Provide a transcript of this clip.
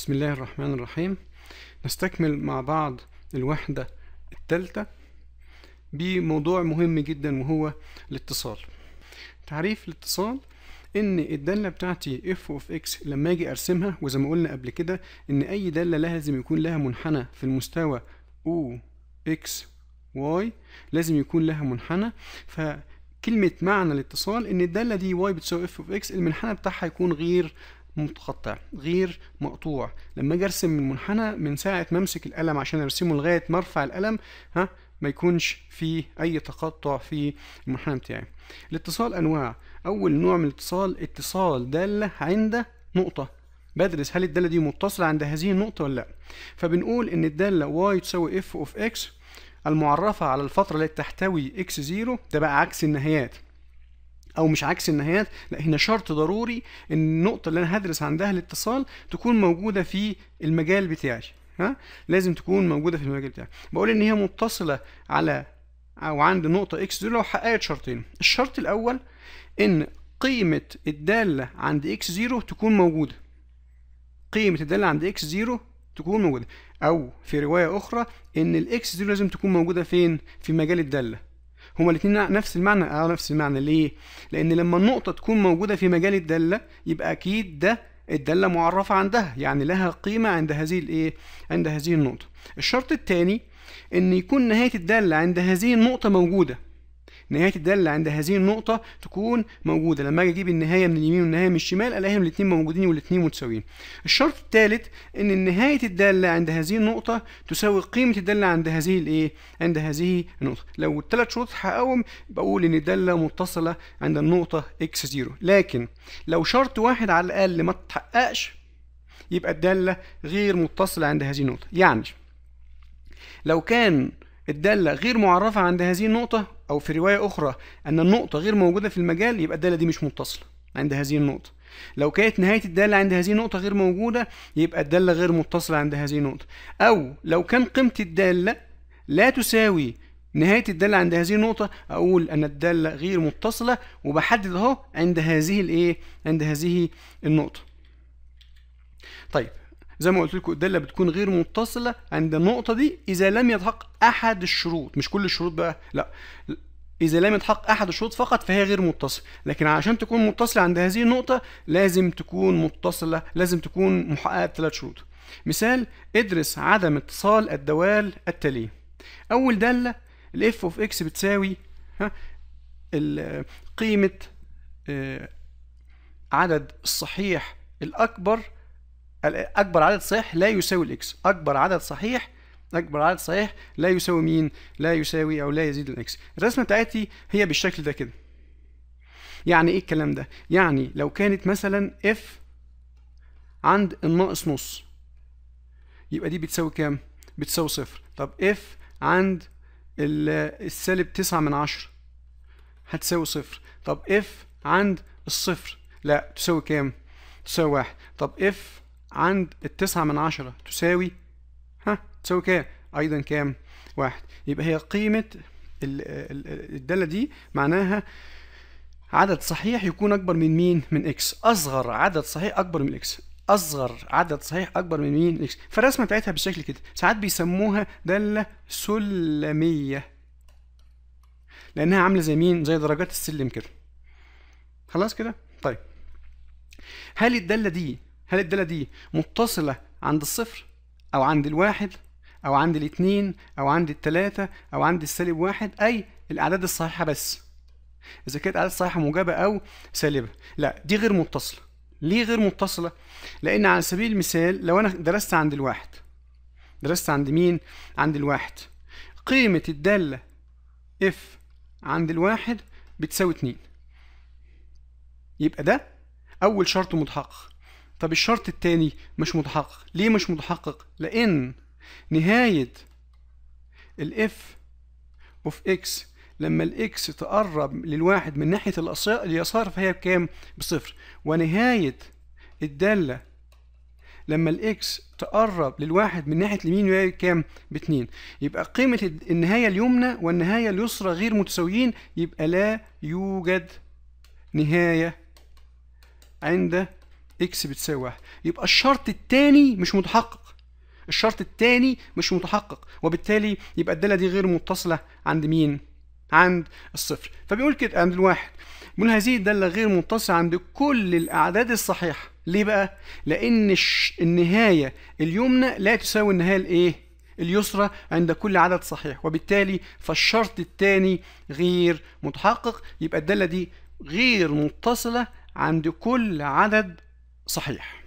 بسم الله الرحمن الرحيم نستكمل مع بعض الوحدة الثالثة بموضوع مهم جدا وهو الاتصال تعريف الاتصال ان الدالة بتاعتي f of x لما اجي ارسمها وزي ما قلنا قبل كده ان اي دالة لازم يكون لها منحنى في المستوى o x y لازم يكون لها منحنى ف كلمة معنى الاتصال إن الدالة دي y بتساوي f of x المنحنى بتاعها يكون غير متقطع غير مقطوع لما اجي ارسم من منحنى من ساعه ما امسك القلم عشان ارسمه لغايه ما ارفع القلم ها ما يكونش في اي تقطع في المنحنى بتاعي الاتصال انواع اول نوع من الاتصال اتصال داله عند نقطه بدرس هل الداله دي متصله عند هذه النقطه ولا لا فبنقول ان الداله y تساوي اف اوف x المعرفه على الفتره التي تحتوي x0 ده بقى عكس النهايات او مش عكس النهايات لا هنا شرط ضروري ان النقطه اللي انا هدرس عندها الاتصال تكون موجوده في المجال بتاعي ها لازم تكون موجوده في المجال بتاعي بقول ان هي متصله على او عند نقطه اكس زيرو لو حققت شرطين الشرط الاول ان قيمه الداله عند اكس 0 تكون موجوده قيمه الداله عند اكس 0 تكون موجوده او في روايه اخرى ان الاكس 0 لازم تكون موجوده فين في مجال الداله هما الاثنين نفس المعنى اه نفس المعنى ليه لان لما النقطه تكون موجوده في مجال الداله يبقى اكيد ده الداله معرفه عندها يعني لها قيمه عند هذه الايه عند هذه النقطه الشرط الثاني ان يكون نهايه الداله عند هذه النقطه موجوده نهايه الداله عند هذه النقطه تكون موجوده لما اجي اجيب النهايه من اليمين والنهايه من الشمال الاقيهم الاثنين موجودين والاثنين متساويين الشرط الثالث ان نهايه الداله عند هذه النقطه تساوي قيمه الداله عند هذه الايه عند هذه النقطه لو الثلاث شروط حققهم بقول ان الداله متصله عند النقطه اكس 0 لكن لو شرط واحد على الاقل ما اتحققش يبقى الداله غير متصله عند هذه النقطه يعني لو كان الدالة غير معرفة عند هذه النقطة أو في رواية أخرى أن النقطة غير موجودة في المجال يبقى الدالة دي مش متصلة عند هذه النقطة لو كانت نهاية الدالة عند هذه النقطة غير موجودة يبقى الدالة غير متصلة عند هذه النقطة أو لو كان قيمة الدالة لا تساوي نهاية الدالة عند هذه النقطة أقول أن الدالة غير متصلة وبحدد أهو عند هذه الإيه؟ عند هذه النقطة. طيب زي ما قلت لكم الداله بتكون غير متصله عند النقطه دي اذا لم يتحقق احد الشروط مش كل الشروط بقى لا إذا لم يتحقق أحد الشروط فقط فهي غير متصلة، لكن عشان تكون متصلة عند هذه النقطة لازم تكون متصلة، لازم تكون محققة ثلاث شروط. مثال ادرس عدم اتصال الدوال التالية. أول دالة الاف f of x بتساوي ها قيمة آه، عدد الصحيح الأكبر اكبر عدد صحيح لا يساوي الاكس اكبر عدد صحيح اكبر عدد صحيح لا يساوي مين لا يساوي او لا يزيد عن اكس الرسمه بتاعتي هي بالشكل ده كده يعني ايه الكلام ده يعني لو كانت مثلا اف عند الناقص نص يبقى دي بتساوي كام بتساوي صفر طب اف عند السالب تسعة من عشرة هتساوي صفر طب اف عند الصفر لا تساوي كام تساوي واحد طب اف عند التسعة من عشرة تساوي ها تساوي كام؟ أيضا كام؟ واحد يبقى هي قيمة الدالة دي معناها عدد صحيح يكون أكبر من مين؟ من إكس أصغر عدد صحيح أكبر من إكس اصغر عدد صحيح اكبر من مين اكس فالرسمه بتاعتها بالشكل كده ساعات بيسموها داله سلميه لانها عامله زي مين زي درجات السلم كده خلاص كده طيب هل الداله دي هل الدالة دي متصلة عند الصفر أو عند الواحد أو عند الاثنين أو عند الثلاثه أو عند السالب واحد أي الأعداد الصحيحة بس إذا كانت أعداد صحيحة موجبة أو سالبة لا دي غير متصلة ليه غير متصلة؟ لأن على سبيل المثال لو أنا درست عند الواحد درست عند مين؟ عند الواحد قيمة الدالة اف عند الواحد بتساوي 2 يبقى ده أول شرط متحقق طب الشرط التاني مش متحقق ليه مش متحقق لان نهايه الاف اوف اكس لما الاكس تقرب للواحد من ناحيه اليسار فهي بكام بصفر ونهايه الداله لما الاكس تقرب للواحد من ناحيه اليمين وهي بكام باتنين يبقى قيمه النهايه اليمنى والنهايه اليسرى غير متساويين يبقى لا يوجد نهايه عند اكس بتساوي واحد يبقى الشرط الثاني مش متحقق الشرط الثاني مش متحقق وبالتالي يبقى الداله دي غير متصله عند مين عند الصفر فبيقول كده عند الواحد بيقول هذه الداله غير متصله عند كل الاعداد الصحيحه ليه بقى لان النهايه اليمنى لا تساوي النهايه الايه اليسرى عند كل عدد صحيح وبالتالي فالشرط الثاني غير متحقق يبقى الداله دي غير متصله عند كل عدد صحيح